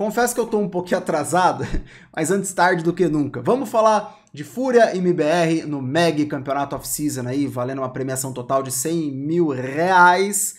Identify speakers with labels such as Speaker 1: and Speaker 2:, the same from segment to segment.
Speaker 1: Confesso que eu estou um pouquinho atrasado, mas antes tarde do que nunca. Vamos falar de Fúria MBR no MEG Campeonato Off-Season aí, valendo uma premiação total de 100 mil reais.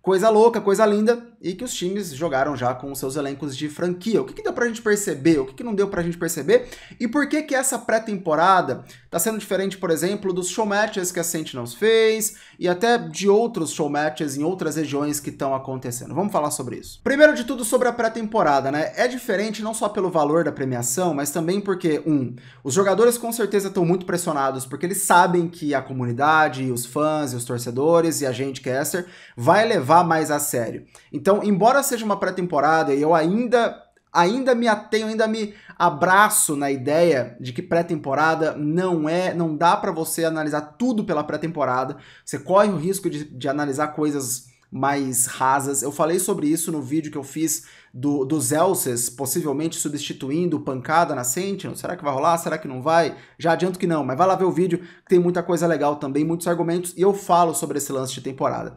Speaker 1: Coisa louca, coisa linda, e que os times jogaram já com os seus elencos de franquia. O que, que deu pra gente perceber? O que, que não deu pra gente perceber? E por que que essa pré-temporada tá sendo diferente, por exemplo, dos showmatches que a Sentinels fez, e até de outros show matches em outras regiões que estão acontecendo. Vamos falar sobre isso. Primeiro de tudo, sobre a pré-temporada, né? É diferente não só pelo valor da premiação, mas também porque, um, os jogadores com certeza estão muito pressionados, porque eles sabem que a comunidade, os fãs, os torcedores e a gente, caster, vai levar mais a sério. Então, embora seja uma pré-temporada e eu ainda ainda me atenho, ainda me abraço na ideia de que pré-temporada não é, não dá para você analisar tudo pela pré-temporada. Você corre o risco de, de, analisar coisas mais rasas. Eu falei sobre isso no vídeo que eu fiz do, dos Elses, possivelmente substituindo pancada na Sentinel. Será que vai rolar? Será que não vai? Já adianto que não, mas vai lá ver o vídeo, que tem muita coisa legal também, muitos argumentos, e eu falo sobre esse lance de temporada.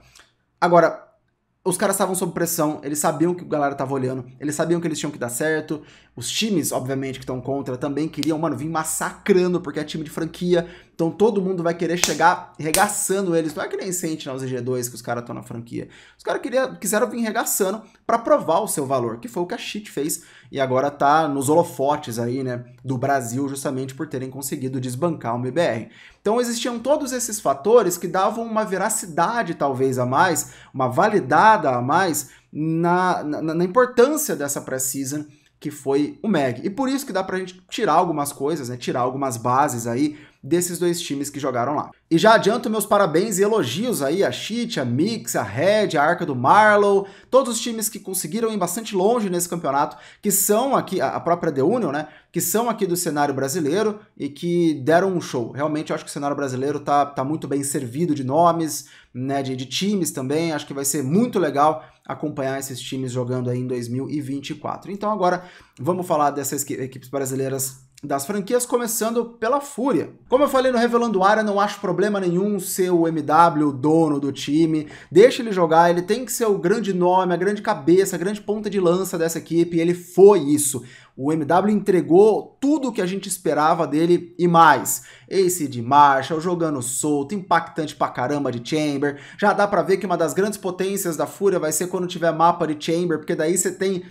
Speaker 1: Agora, os caras estavam sob pressão, eles sabiam que o galera tava olhando, eles sabiam que eles tinham que dar certo. Os times, obviamente, que estão contra também queriam, mano, vir massacrando, porque é time de franquia, então todo mundo vai querer chegar regaçando eles. Não é que nem sente na G2 que os caras estão na franquia. Os caras quiseram vir regaçando para provar o seu valor, que foi o que a Cheat fez e agora tá nos holofotes aí, né, do Brasil justamente por terem conseguido desbancar o MBR. Então existiam todos esses fatores que davam uma veracidade talvez a mais, uma validada a mais na, na, na importância dessa pré-season que foi o Meg. E por isso que dá pra gente tirar algumas coisas, né, tirar algumas bases aí desses dois times que jogaram lá. E já adianto meus parabéns e elogios aí a Cheat, a Mix, a Red, a Arca do Marlow, todos os times que conseguiram ir bastante longe nesse campeonato, que são aqui, a própria The Union, né? Que são aqui do cenário brasileiro e que deram um show. Realmente, eu acho que o cenário brasileiro tá, tá muito bem servido de nomes, né? De, de times também. Acho que vai ser muito legal acompanhar esses times jogando aí em 2024. Então agora vamos falar dessas equipes brasileiras das franquias, começando pela Fúria. Como eu falei no Revelando Área, não acho problema nenhum ser o MW o dono do time, deixa ele jogar, ele tem que ser o grande nome, a grande cabeça, a grande ponta de lança dessa equipe, e ele foi isso. O MW entregou tudo o que a gente esperava dele e mais. Ace de Marshall, jogando solto, impactante pra caramba de Chamber. Já dá pra ver que uma das grandes potências da Fúria vai ser quando tiver mapa de Chamber, porque daí você tem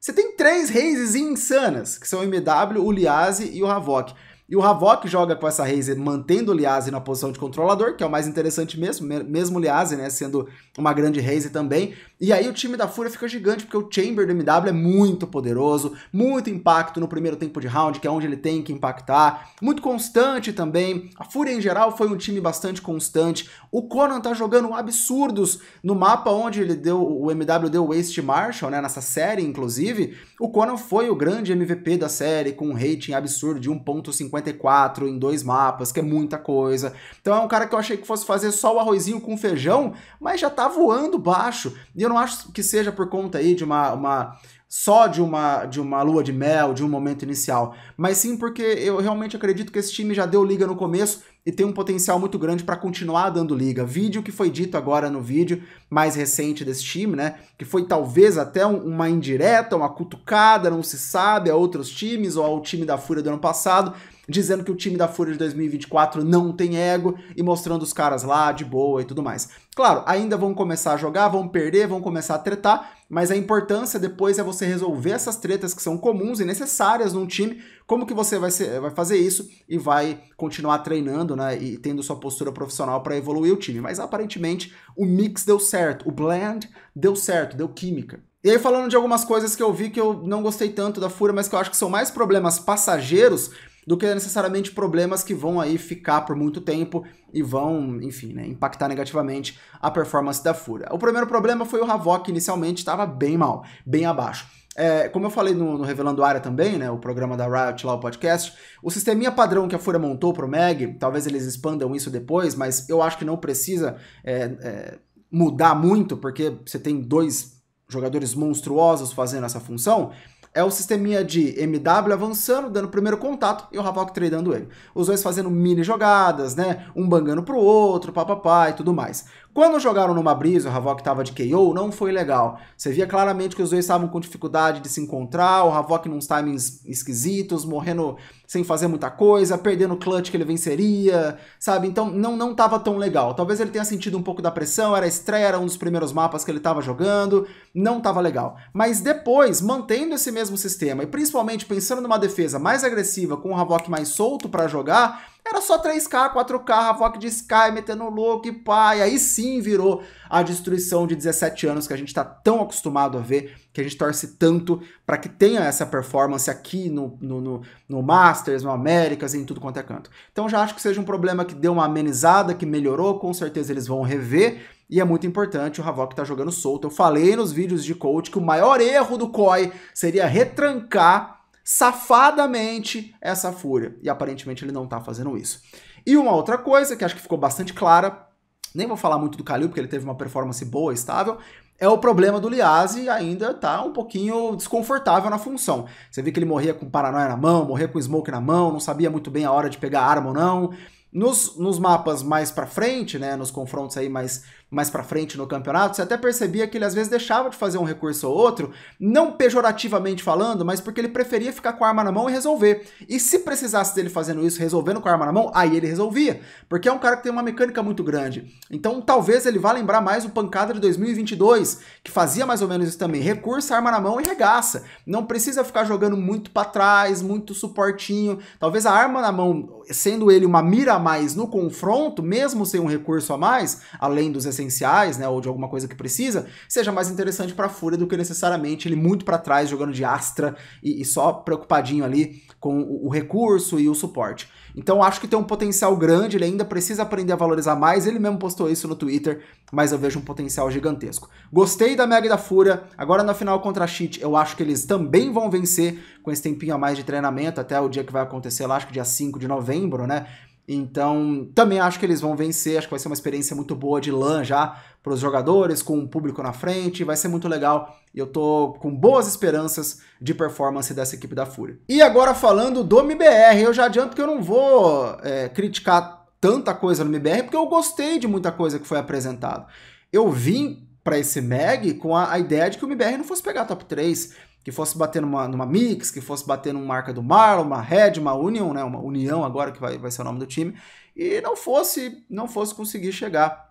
Speaker 1: você tem três raises insanas, que são o MW, o Liase e o Havok. E o Havok joga com essa Razer mantendo o Liase na posição de controlador, que é o mais interessante mesmo, mesmo o Liase, né, sendo uma grande Razer também. E aí o time da Fúria fica gigante, porque o Chamber do MW é muito poderoso, muito impacto no primeiro tempo de round, que é onde ele tem que impactar, muito constante também. A Fúria em geral foi um time bastante constante. O Conan tá jogando absurdos no mapa onde ele deu o MW deu Waste Marshall, né, nessa série inclusive. O Conan foi o grande MVP da série com um rating absurdo de 1.50 54 em dois mapas, que é muita coisa. Então é um cara que eu achei que fosse fazer só o arrozinho com feijão, mas já tá voando baixo. E eu não acho que seja por conta aí de uma, uma só de uma, de uma lua de mel, de um momento inicial, mas sim porque eu realmente acredito que esse time já deu liga no começo e tem um potencial muito grande para continuar dando liga. Vídeo que foi dito agora no vídeo mais recente desse time, né? Que foi talvez até um, uma indireta, uma cutucada, não se sabe, a outros times ou ao time da Fúria do ano passado, dizendo que o time da Fúria de 2024 não tem ego e mostrando os caras lá de boa e tudo mais. Claro, ainda vão começar a jogar, vão perder, vão começar a tretar, mas a importância depois é você resolver essas tretas que são comuns e necessárias num time, como que você vai, ser, vai fazer isso e vai continuar treinando, né, e tendo sua postura profissional para evoluir o time. Mas aparentemente o mix deu certo, o blend deu certo, deu química. E aí, falando de algumas coisas que eu vi que eu não gostei tanto da Fúria, mas que eu acho que são mais problemas passageiros, do que necessariamente problemas que vão aí ficar por muito tempo e vão, enfim, né, impactar negativamente a performance da FURA. O primeiro problema foi o Havok, que inicialmente estava bem mal, bem abaixo. É, como eu falei no, no, Revelando Área também, né, o programa da Riot lá, o podcast, o sisteminha padrão que a FURA montou para o MEG, talvez eles expandam isso depois, mas eu acho que não precisa é, é, mudar muito, porque você tem dois jogadores monstruosos fazendo essa função, é o sisteminha de MW avançando, dando o primeiro contato e o Havok tradando ele. Os dois fazendo mini jogadas, né? Um bangando pro outro, papapá e tudo mais. Quando jogaram numa brisa, o Havok tava de KO, não foi legal. Você via claramente que os dois estavam com dificuldade de se encontrar, o Havok nos timings esquisitos, morrendo sem fazer muita coisa, perdendo o clutch que ele venceria, sabe? Então não, não tava tão legal. Talvez ele tenha sentido um pouco da pressão, era estreia, era um dos primeiros mapas que ele tava jogando, não tava legal. Mas depois, mantendo esse mesmo mesmo sistema, e principalmente pensando numa defesa mais agressiva, com o Havok mais solto para jogar, era só 3K, 4K, Havok de Sky metendo louco e pai aí sim virou a destruição de 17 anos que a gente está tão acostumado a ver, que a gente torce tanto para que tenha essa performance aqui no, no, no, no Masters, no Américas, em tudo quanto é canto. Então já acho que seja um problema que deu uma amenizada, que melhorou, com certeza eles vão rever, e é muito importante, o Havok tá jogando solto. Eu falei nos vídeos de coach que o maior erro do Koi seria retrancar safadamente essa fúria. E aparentemente ele não tá fazendo isso. E uma outra coisa que acho que ficou bastante clara, nem vou falar muito do Kalil, porque ele teve uma performance boa, estável, é o problema do Liase ainda tá um pouquinho desconfortável na função. Você vê que ele morria com paranoia na mão, morria com smoke na mão, não sabia muito bem a hora de pegar arma ou não. Nos, nos mapas mais para frente, né, nos confrontos aí mais mais para frente no campeonato, você até percebia que ele às vezes deixava de fazer um recurso ou outro, não pejorativamente falando, mas porque ele preferia ficar com a arma na mão e resolver. E se precisasse dele fazendo isso, resolvendo com a arma na mão, aí ele resolvia, porque é um cara que tem uma mecânica muito grande. Então talvez ele vá lembrar mais o pancada de 2022, que fazia mais ou menos isso também, recurso, arma na mão e regaça. Não precisa ficar jogando muito para trás, muito suportinho. Talvez a arma na mão, sendo ele uma mira a mais no confronto, mesmo sem um recurso a mais, além dos essenciais, né, ou de alguma coisa que precisa, seja mais interessante para a Fúria do que necessariamente ele muito para trás jogando de Astra e, e só preocupadinho ali com o, o, recurso e o suporte. Então acho que tem um potencial grande, ele ainda precisa aprender a valorizar mais, ele mesmo postou isso no Twitter, mas eu vejo um potencial gigantesco. Gostei da Mega e da Fúria, agora na final contra a Cheat, eu acho que eles também vão vencer com esse tempinho a mais de treinamento, até o dia que vai acontecer lá, acho que dia 5 de novembro, né? Então, também acho que eles vão vencer, acho que vai ser uma experiência muito boa de LAN já para os jogadores, com o público na frente, vai ser muito legal. Eu tô com boas esperanças de performance dessa equipe da Fúria. E agora falando do MBR, eu já adianto que eu não vou é, criticar tanta coisa no MBR, porque eu gostei de muita coisa que foi apresentada. Eu vim para esse Mag com a, a, ideia de que o MBR não fosse pegar top 3 que fosse bater numa, numa Mix, que fosse bater numa marca do Marlon, uma Red, uma Union, né, uma União agora que vai, vai ser o nome do time, e não fosse, não fosse conseguir chegar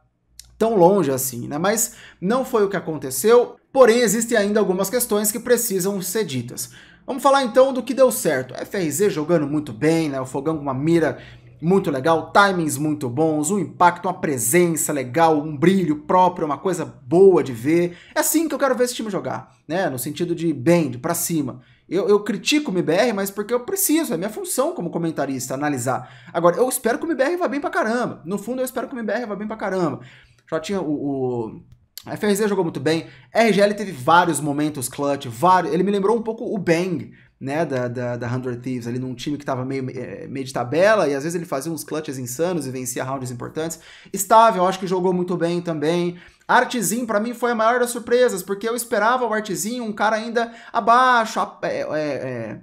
Speaker 1: tão longe assim, né? Mas não foi o que aconteceu. Porém, existem ainda algumas questões que precisam ser ditas. Vamos falar então do que deu certo. FRZ jogando muito bem, né? O Fogão com uma mira muito legal, timings muito bons, um impacto, uma presença legal, um brilho próprio, uma coisa boa de ver. É assim que eu quero ver esse time jogar, né? No sentido de bem, de pra cima. Eu, eu critico o MBR, mas porque eu preciso, é minha função como comentarista, analisar. Agora, eu espero que o MBR vá bem pra caramba. No fundo, eu espero que o MBR vá bem pra caramba. Já tinha o, o... A FRZ jogou muito bem. RGL teve vários momentos clutch, vários. Ele me lembrou um pouco o Bang, né, da, da, da 100 Thieves, ali num time que estava meio, eh, meio de tabela, e às vezes ele fazia uns clutches insanos e vencia rounds importantes. Estável, acho que jogou muito bem também. Artezinho, para mim, foi a maior das surpresas, porque eu esperava o Artezinho, um cara ainda abaixo, a, é, é, é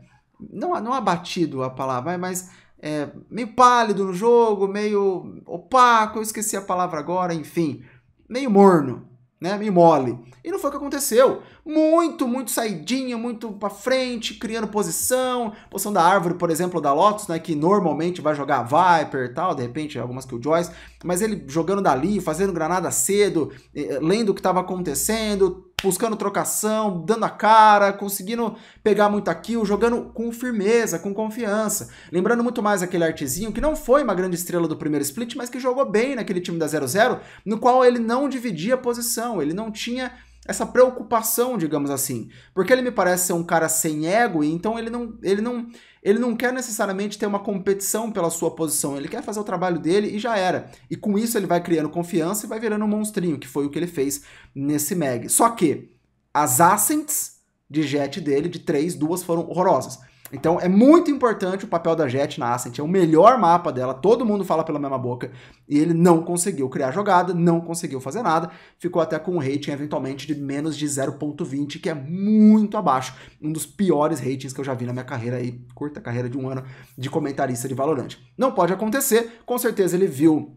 Speaker 1: não, não abatido a palavra, mas é, meio pálido no jogo, meio opaco, eu esqueci a palavra agora, enfim, meio morno né? Me mole. E não foi o que aconteceu. Muito, muito saidinha, muito para frente, criando posição. Posição da árvore, por exemplo, da Lotus, né? Que normalmente vai jogar Viper e tal, de repente algumas Killjoys. Mas ele jogando dali, fazendo granada cedo, eh, lendo o que estava acontecendo, buscando trocação, dando a cara, conseguindo pegar muito kill, jogando com firmeza, com confiança. Lembrando muito mais aquele artezinho que não foi uma grande estrela do primeiro split, mas que jogou bem naquele time da 0-0, no qual ele não dividia posição, ele não tinha essa preocupação, digamos assim. Porque ele me parece ser um cara sem ego, e então ele não, ele não, ele não quer necessariamente ter uma competição pela sua posição, ele quer fazer o trabalho dele e já era. E com isso ele vai criando confiança e vai virando um monstrinho, que foi o que ele fez nesse mag. Só que as Ascents de jet dele, de três, duas foram horrorosas. Então é muito importante o papel da Jet na Ascent, é o melhor mapa dela, todo mundo fala pela mesma boca, e ele não conseguiu criar jogada, não conseguiu fazer nada, ficou até com um rating eventualmente de menos de 0.20, que é muito abaixo, um dos piores ratings que eu já vi na minha carreira aí, curta carreira de um ano de comentarista de Valorant. Não pode acontecer, com certeza ele viu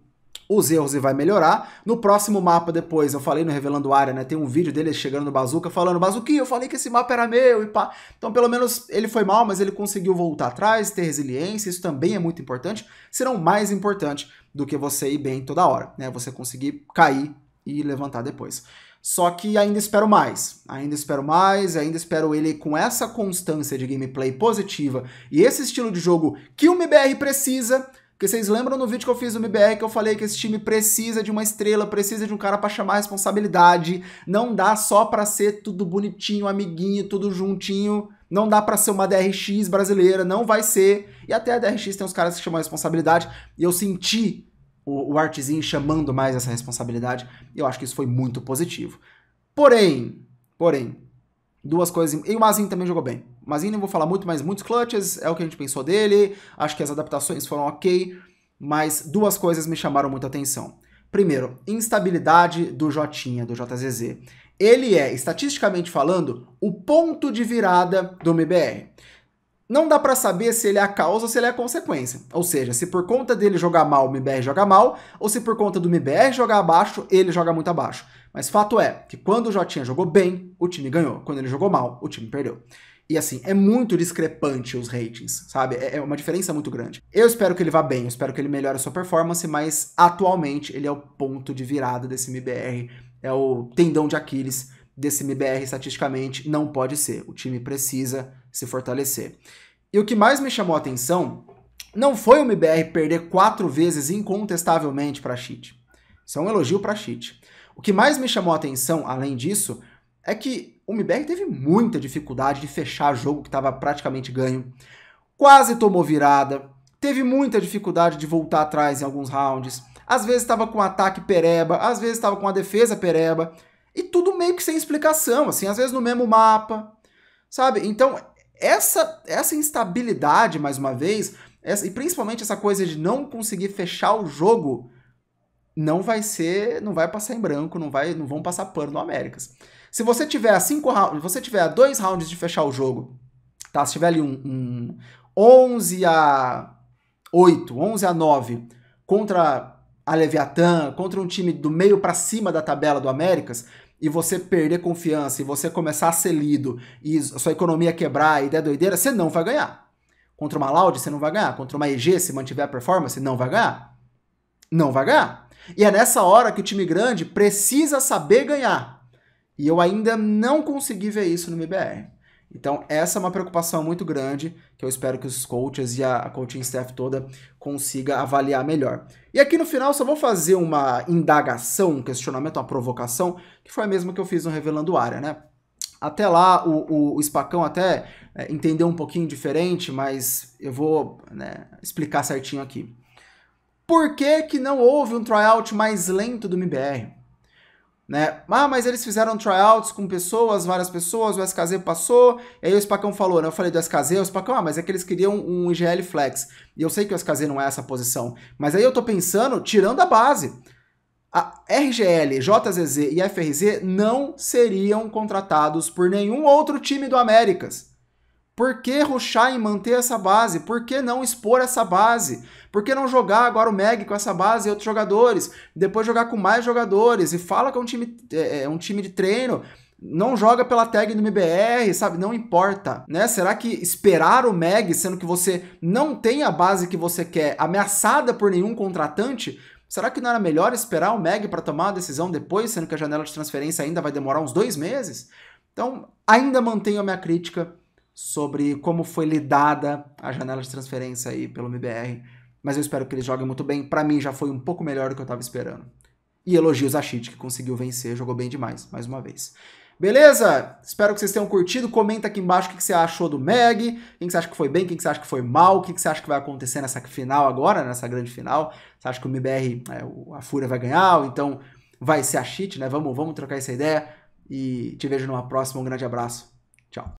Speaker 1: os erros e vai melhorar. No próximo mapa depois, eu falei no Revelando Área, né? Tem um vídeo dele chegando no Bazuca falando, Bazuquinha, eu falei que esse mapa era meu e pá. Então pelo menos ele foi mal, mas ele conseguiu voltar atrás, ter resiliência, isso também é muito importante. Serão mais importante do que você ir bem toda hora, né? Você conseguir cair e levantar depois. Só que ainda espero mais, ainda espero mais, ainda espero ele com essa constância de gameplay positiva e esse estilo de jogo que o MBR precisa, porque vocês lembram no vídeo que eu fiz no MBR que eu falei que esse time precisa de uma estrela, precisa de um cara para chamar a responsabilidade. Não dá só para ser tudo bonitinho, amiguinho, tudo juntinho. Não dá para ser uma DRX brasileira, não vai ser. E até a DRX tem uns caras que chamam a responsabilidade. E eu senti o, o artezinho chamando mais essa responsabilidade. Eu acho que isso foi muito positivo. Porém, porém, duas coisas. E o Mazin também jogou bem mas Mazini, vou falar muito, mas muitos clutches, é o que a gente pensou dele, acho que as adaptações foram ok, mas duas coisas me chamaram muita atenção. Primeiro, instabilidade do Jotinha, do JZZ. Ele é, estatisticamente falando, o ponto de virada do MBR. Não dá para saber se ele é a causa ou se ele é a consequência. Ou seja, se por conta dele jogar mal, o MBR joga mal, ou se por conta do MBR jogar abaixo, ele joga muito abaixo. Mas fato é que quando o Jotinha jogou bem, o time ganhou. Quando ele jogou mal, o time perdeu. E assim, é muito discrepante os ratings, sabe? É, é uma diferença muito grande. Eu espero que ele vá bem, eu espero que ele melhore a sua performance, mas atualmente ele é o ponto de virada desse MBR, é o tendão de Aquiles desse MBR estatisticamente, não pode ser. O time precisa se fortalecer. E o que mais me chamou a atenção não foi o MBR perder quatro vezes incontestavelmente para Cheat. Isso é um elogio para Cheat. O que mais me chamou a atenção, além disso, é que o MBR teve muita dificuldade de fechar jogo que estava praticamente ganho. Quase tomou virada, teve muita dificuldade de voltar atrás em alguns rounds. Às vezes estava com o ataque pereba, às vezes estava com a defesa pereba. E tudo meio que sem explicação, assim, às vezes no mesmo mapa, sabe? Então, essa, essa instabilidade, mais uma vez, essa, e principalmente essa coisa de não conseguir fechar o jogo, não vai ser, não vai passar em branco, não vai, não vão passar pano no Américas. Se você tiver cinco rounds, você tiver dois rounds de fechar o jogo, tá? Se tiver ali um, um 11 a 8, 11 a 9 contra a Leviatã, contra um time do meio para cima da tabela do Américas, e você perder confiança, e você começar a ser lido, e sua economia quebrar, e der doideira, você não vai ganhar. Contra uma Loud, você não vai ganhar. Contra uma EG, se mantiver a performance, não vai ganhar. Não vai ganhar. E é nessa hora que o time grande precisa saber ganhar. E eu ainda não consegui ver isso no MBR. Então, essa é uma preocupação muito grande que eu espero que os coaches e a coaching staff toda consiga avaliar melhor. E aqui no final, só vou fazer uma indagação, um questionamento, uma provocação, que foi a mesma que eu fiz no Revelando Área, né? Até lá, o, o, o Spacão até é, entendeu um pouquinho diferente, mas eu vou né, explicar certinho aqui. Por que, que não houve um tryout mais lento do MBR? né? Ah, mas eles fizeram tryouts com pessoas, várias pessoas, o SKZ passou, e aí o Spacão falou, né? Eu falei do SKZ, o Spacão, ah, mas é que eles queriam um IGL Flex. E eu sei que o SKZ não é essa posição. Mas aí eu tô pensando, tirando a base. A RGL, JZZ e FRZ não seriam contratados por nenhum outro time do Américas. Por que ruxar em manter essa base? Por que não expor essa base? Por que não jogar agora o Meg com essa base e outros jogadores? Depois jogar com mais jogadores? E fala que é um time, é, é um time de treino. Não joga pela tag do MBR, sabe? Não importa, né? Será que esperar o Meg, sendo que você não tem a base que você quer, ameaçada por nenhum contratante, Será que não era melhor esperar o Meg para tomar a decisão depois, sendo que a janela de transferência ainda vai demorar uns dois meses? Então, ainda mantenho a minha crítica sobre como foi lidada a janela de transferência aí pelo MBR. Mas eu espero que eles joguem muito bem. Para mim já foi um pouco melhor do que eu estava esperando. E elogios a Chit, que conseguiu vencer, jogou bem demais, mais uma vez. Beleza? Espero que vocês tenham curtido. Comenta aqui embaixo o que você achou do Meg, quem que você acha que foi bem, quem que você acha que foi mal, o que você acha que vai acontecer nessa final agora, nessa grande final. Você acha que o MBR, é, a Fúria vai ganhar, ou então vai ser a Cheat, né? Vamos, vamos trocar essa ideia e te vejo numa próxima. Um grande abraço. Tchau.